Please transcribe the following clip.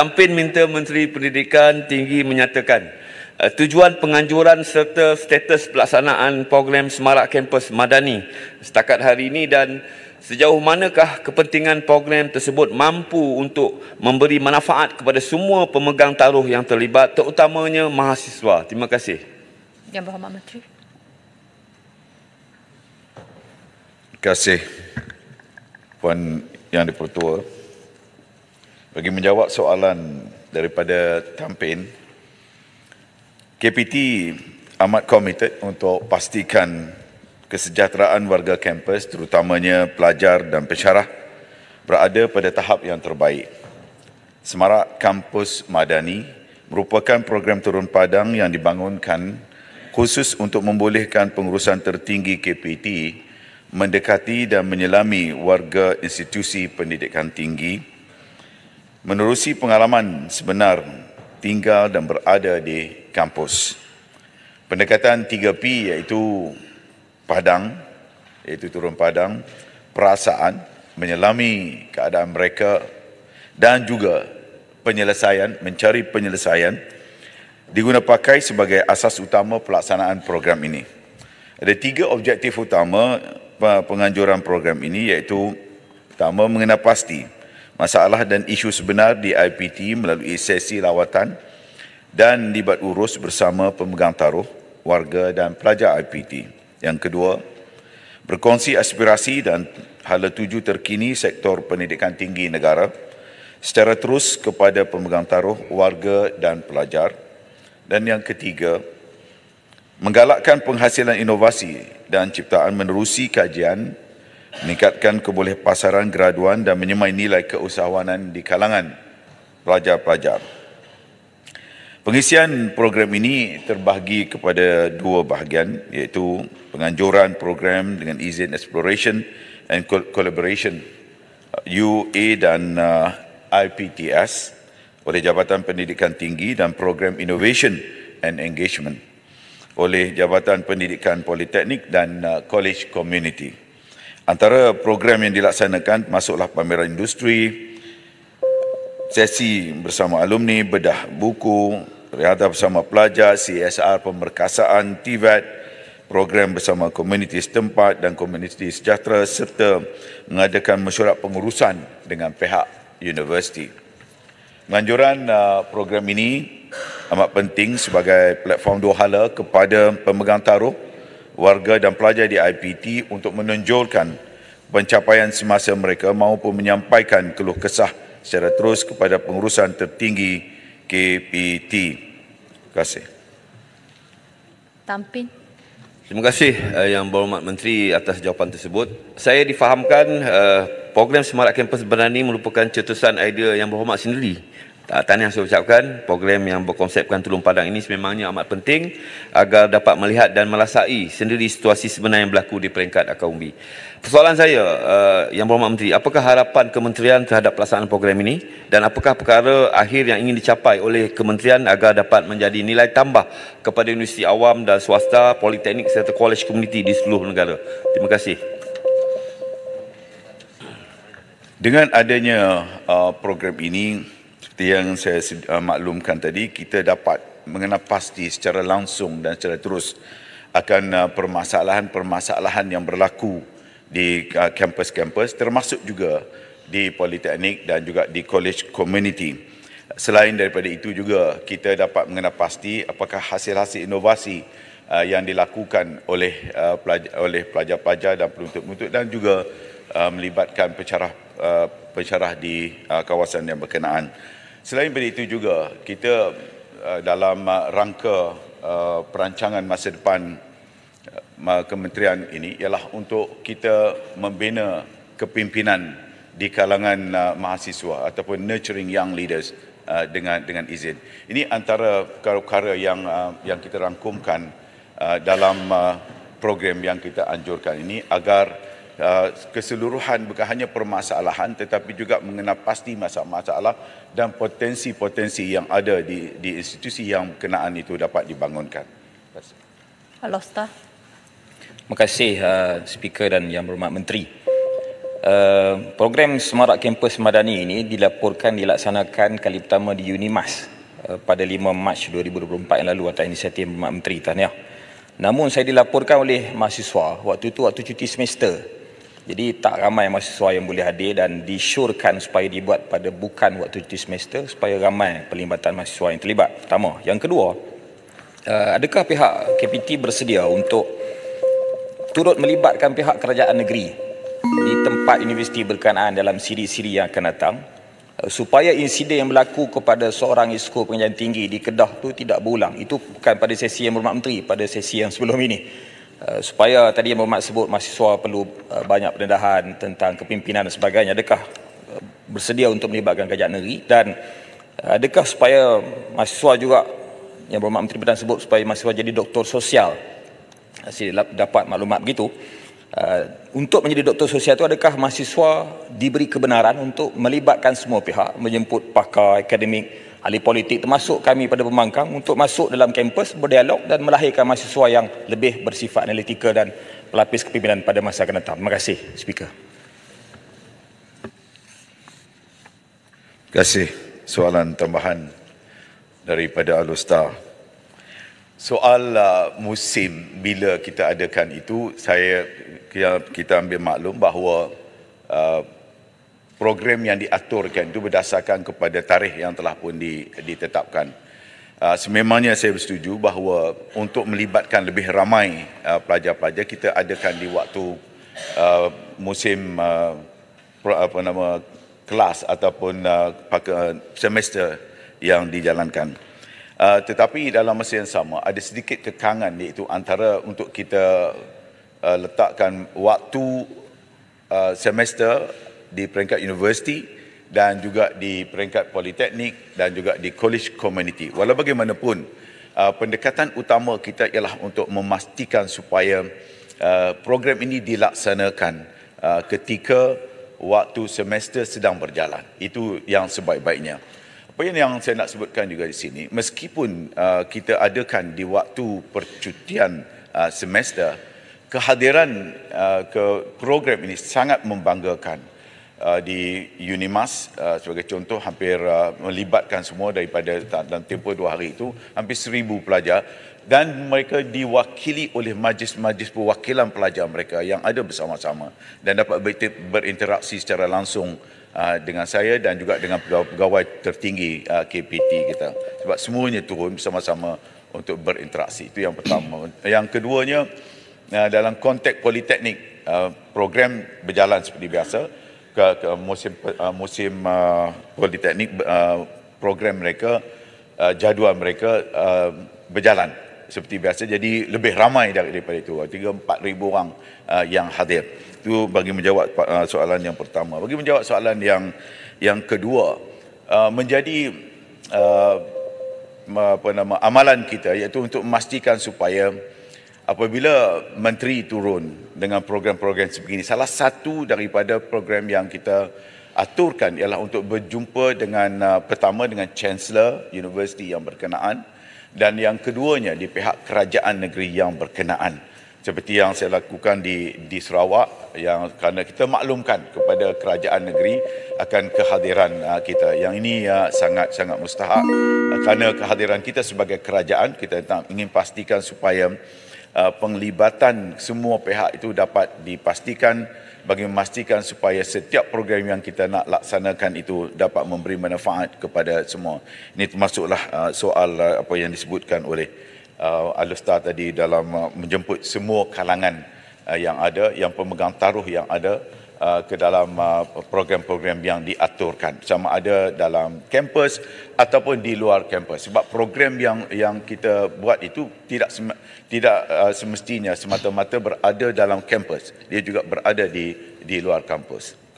kampen minta Menteri Pendidikan Tinggi menyatakan eh, tujuan penganjuran serta status pelaksanaan program Semarak Kampus Madani setakat hari ini dan sejauh manakah kepentingan program tersebut mampu untuk memberi manfaat kepada semua pemegang taruh yang terlibat terutamanya mahasiswa. Terima kasih. Yang Berhormat Menteri. Terima kasih Puan Yang di bagi menjawab soalan daripada Tampin, KPT amat komited untuk pastikan kesejahteraan warga kampus terutamanya pelajar dan pensyarah berada pada tahap yang terbaik. Semarak Kampus Madani merupakan program turun padang yang dibangunkan khusus untuk membolehkan pengurusan tertinggi KPT mendekati dan menyelami warga institusi pendidikan tinggi menerusi pengalaman sebenar tinggal dan berada di kampus. Pendekatan 3P iaitu padang, iaitu turun padang, perasaan, menyelami keadaan mereka dan juga penyelesaian, mencari penyelesaian diguna pakai sebagai asas utama pelaksanaan program ini. Ada tiga objektif utama penganjuran program ini iaitu pertama mengenal pasti masalah dan isu sebenar di IPT melalui sesi lawatan dan libat urus bersama pemegang taruh, warga dan pelajar IPT. Yang kedua, berkongsi aspirasi dan hala tuju terkini sektor pendidikan tinggi negara secara terus kepada pemegang taruh, warga dan pelajar. Dan yang ketiga, menggalakkan penghasilan inovasi dan ciptaan menerusi kajian meningkatkan keboleh pasaran graduan dan menyemai nilai keusahawanan di kalangan pelajar-pelajar. Pengisian program ini terbahagi kepada dua bahagian iaitu penganjuran program dengan izin exploration and collaboration UA uh, dan uh, IPTS oleh Jabatan Pendidikan Tinggi dan program innovation and engagement oleh Jabatan Pendidikan Politeknik dan uh, College Community. Antara program yang dilaksanakan masuklah pameran industri, sesi bersama alumni, bedah buku, rehata bersama pelajar, CSR pemerkasaan, TVET, e program bersama komuniti setempat dan komuniti sejahtera serta mengadakan mesyuarat pengurusan dengan pihak universiti. Menganjuran uh, program ini amat penting sebagai platform dua hala kepada pemegang taruh warga dan pelajar di IPT untuk menonjolkan pencapaian semasa mereka maupun menyampaikan keluh kesah secara terus kepada pengurusan tertinggi KPT. Terima kasih. Tampin. Terima kasih uh, Yang Berhormat Menteri atas jawapan tersebut. Saya difahamkan uh, program Semarak Kampus Berani merupakan cetusan idea Yang Berhormat sendiri Ah, tahniah saya ucapkan program yang berkonsepkan Tulung Padang ini sememangnya amat penting agar dapat melihat dan melasai sendiri situasi sebenar yang berlaku di peringkat akaumbi. Persoalan saya uh, yang berhormat menteri, apakah harapan kementerian terhadap pelaksanaan program ini dan apakah perkara akhir yang ingin dicapai oleh kementerian agar dapat menjadi nilai tambah kepada universiti awam dan swasta, politeknik serta college community di seluruh negara. Terima kasih. Dengan adanya uh, program ini seperti yang saya uh, maklumkan tadi kita dapat mengenal pasti secara langsung dan secara terus akan permasalahan-permasalahan uh, yang berlaku di uh, kampus-kampus termasuk juga di politeknik dan juga di college community. Selain daripada itu juga kita dapat mengenal pasti apakah hasil-hasil inovasi yang dilakukan oleh pelajar, oleh pelajar-pelajar dan penuntut-penuntut dan juga melibatkan pencerah uh, pencerah di kawasan yang berkenaan. Selain daripada itu juga, kita uh, dalam uh, rangka uh, perancangan masa depan kementerian ini ialah untuk kita membina kepimpinan di kalangan mahasiswa ataupun nurturing young leaders dengan dengan izin. Ini antara perkara-perkara yang yang kita rangkumkan dalam program yang kita anjurkan ini agar Ah, keseluruhan bukan hanya permasalahan tetapi juga mengenal pasti masalah-masalah dan potensi-potensi yang ada di, di institusi yang kenaan itu dapat dibangunkan. Alostar. Terima kasih uh, speaker dan yang berhormat menteri. Uh, program Semarak Kampus Madani ini dilaporkan dilaksanakan kali pertama di UNIMAS uh, pada 5 Mac 2024 yang lalu atas inisiatif Menteri Tahniah. Namun saya dilaporkan oleh mahasiswa waktu itu waktu cuti semester jadi tak ramai mahasiswa yang boleh hadir dan disyorkan supaya dibuat pada bukan waktu cuti semester supaya ramai pelibatan mahasiswa yang terlibat. Pertama, yang kedua, eh, adakah pihak KPT bersedia untuk turut melibatkan pihak kerajaan negeri di tempat universiti berkenaan dalam siri-siri yang akan datang eh, supaya insiden yang berlaku kepada seorang isko pengajian tinggi di Kedah tu tidak berulang. Itu bukan pada sesi yang berhormat menteri, pada sesi yang sebelum ini. Eh, supaya tadi yang Mohd sebut mahasiswa perlu uh, banyak pendedahan tentang kepimpinan dan sebagainya adakah eh, bersedia untuk melibatkan kerajaan negeri dan adakah supaya mahasiswa juga yang Berhormat Menteri Pertahanan sebut supaya mahasiswa jadi doktor sosial saya dapat maklumat begitu untuk menjadi doktor sosial itu adakah mahasiswa diberi kebenaran untuk melibatkan semua pihak menjemput pakar akademik ahli politik termasuk kami pada pembangkang untuk masuk dalam kampus berdialog dan melahirkan mahasiswa yang lebih bersifat analitikal dan pelapis kepimpinan pada masa akan datang. Terima kasih, Speaker. Terima kasih. Soalan tambahan daripada Alustar. Soal uh, musim bila kita adakan itu, saya kita ambil maklum bahawa uh, program yang diaturkan itu berdasarkan kepada tarikh yang telah pun ditetapkan. Ah, sememangnya saya bersetuju bahawa untuk melibatkan lebih ramai ah, pelajar-pelajar kita adakan di waktu ah, musim apa nama kelas ataupun semester yang dijalankan. Tetapi dalam masa yang sama ada sedikit kekangan iaitu antara untuk kita letakkan waktu semester di peringkat universiti dan juga di peringkat politeknik dan juga di college community. Walau bagaimanapun, uh, pendekatan utama kita ialah untuk memastikan supaya uh, program ini dilaksanakan uh, ketika waktu semester sedang berjalan. Itu yang sebaik-baiknya. Apa yang yang saya nak sebutkan juga di sini, meskipun uh, kita adakan di waktu percutian uh, semester, kehadiran uh, ke program ini sangat membanggakan. Uh, di Unimas uh, sebagai contoh hampir uh, melibatkan semua daripada dalam tempoh dua hari itu hampir seribu pelajar dan mereka diwakili oleh majlis-majlis perwakilan pelajar mereka yang ada bersama-sama dan dapat berinteraksi secara langsung uh, dengan saya dan juga dengan pegawai-pegawai tertinggi uh, KPT kita sebab semuanya turun bersama-sama untuk berinteraksi itu yang pertama yang keduanya uh, dalam konteks politeknik uh, program berjalan seperti biasa ke, ke musim uh, musim uh, politeknik uh, program mereka uh, jadual mereka uh, berjalan seperti biasa jadi lebih ramai daripada itu 3 4 ribu orang uh, yang hadir itu bagi menjawab uh, soalan yang pertama bagi menjawab soalan yang yang kedua uh, menjadi uh, apa nama amalan kita iaitu untuk memastikan supaya apabila menteri turun dengan program-program sebegini salah satu daripada program yang kita aturkan ialah untuk berjumpa dengan uh, pertama dengan chancellor universiti yang berkenaan dan yang keduanya di pihak kerajaan negeri yang berkenaan seperti yang saya lakukan di di Sarawak yang kerana kita maklumkan kepada kerajaan negeri akan kehadiran uh, kita yang ini uh, sangat sangat mustahak uh, kerana kehadiran kita sebagai kerajaan kita ingin pastikan supaya Uh, penglibatan semua pihak itu dapat dipastikan bagi memastikan supaya setiap program yang kita nak laksanakan itu dapat memberi manfaat kepada semua. Ini termasuklah uh, soal uh, apa yang disebutkan oleh Alustar tadi dalam menjemput semua kalangan yang ada, yang pemegang taruh yang ada Uh, ke dalam uh, program-program yang diaturkan sama ada dalam kampus ataupun di luar kampus sebab program yang yang kita buat itu tidak tidak uh, semestinya semata-mata berada dalam kampus dia juga berada di di luar kampus